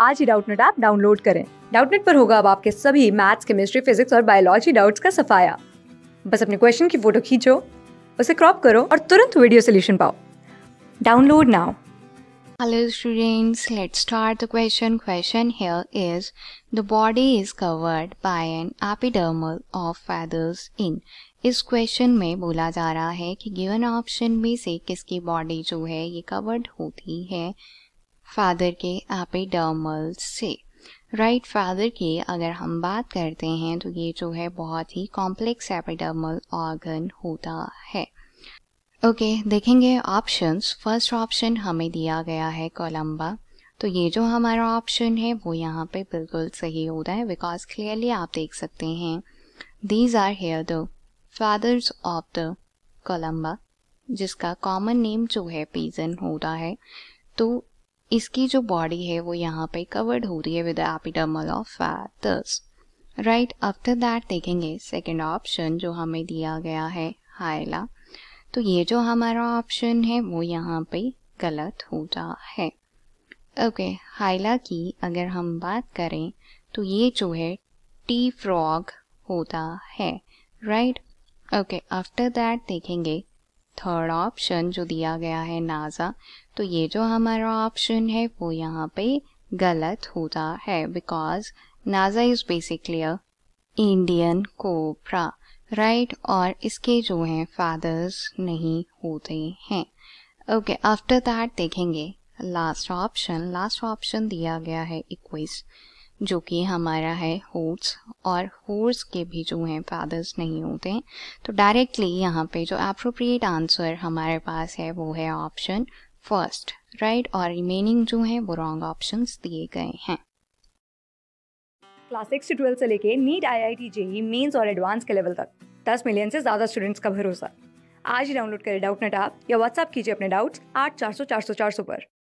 आज ही Doubtnut app download करें डाउटनेट पर होगा अब आपके सभी मैथ्स केमिस्ट्री फिजिक्स और बायोलॉजी डाउट्स का सफाया बस अपने क्वेश्चन की फोटो खींचो उसे क्रॉप करो और तुरंत वीडियो सोल्यूशन पाओ download now Hello students, let's start the question. Question here is, the body is covered by an epidermal of feathers in. इस क्वेश्चन में बोला जा रहा है कि गिवन ऑप्शन में से किसकी बॉडी जो है ये कवर्ड होती है फादर के एपिडर्मल से राइट right, फादर की अगर हम बात करते हैं तो ये जो है बहुत ही कॉम्प्लेक्स एपिडर्मल ऑर्गन होता है ओके okay, देखेंगे ऑप्शंस फर्स्ट ऑप्शन हमें दिया गया है कोलम्बा तो ये जो हमारा ऑप्शन है वो यहाँ पे बिल्कुल सही होता है बिकॉज क्लियरली आप देख सकते हैं these are here the feathers of the Columba जिसका कॉमन नेम जो है पीजन होता है तो इसकी जो बॉडी है वो यहाँ पे कवर्ड हो रही है विद एपिडर्मल ऑफ फैट दस राइट आफ्टर दैट देखेंगे सेकेंड ऑप्शन जो हमें दिया गया है हाइला तो ये जो हमारा ऑप्शन है वो यहाँ पे गलत होता है ओके okay, हाइला की अगर हम बात करें तो ये जो है टी फ्रॉग होता है राइट ओके आफ्टर दैट देखेंगे थर्ड ऑप्शन जो दिया गया है नाजा तो ये जो हमारा ऑप्शन है वो यहाँ पे गलत होता है because Naja is basically a Indian cobra right और इसके जो हैं फादर्स नहीं होते हैं ओके आफ्टर दैट देखेंगे लास्ट ऑप्शन लास्ट ऑप्शन दिया गया है इक्विज जो कि हमारा है होर्स और होर्स के भी जो हैं फादर्स नहीं होते हैं तो डायरेक्टली यहाँ पे जो अप्रोप्रिएट आंसर हमारे पास है वो है ऑप्शन फर्स्ट राइट और रिमेनिंग जो हैं वो रॉन्ग ऑप्शन दिए गए हैं क्लास सिक्स से ट्वेल्व से लेके NEET I I T JEE mains और एडवांस के लेवल तक दस मिलियन से ज़्यादा स्टूडेंट्स का भरोसा आज ही डाउनलोड करें डाउट नेट आप या व्हाट्सअप कीजिए अपने डाउट्स आठ चार सौ चार सौ चार सौ पर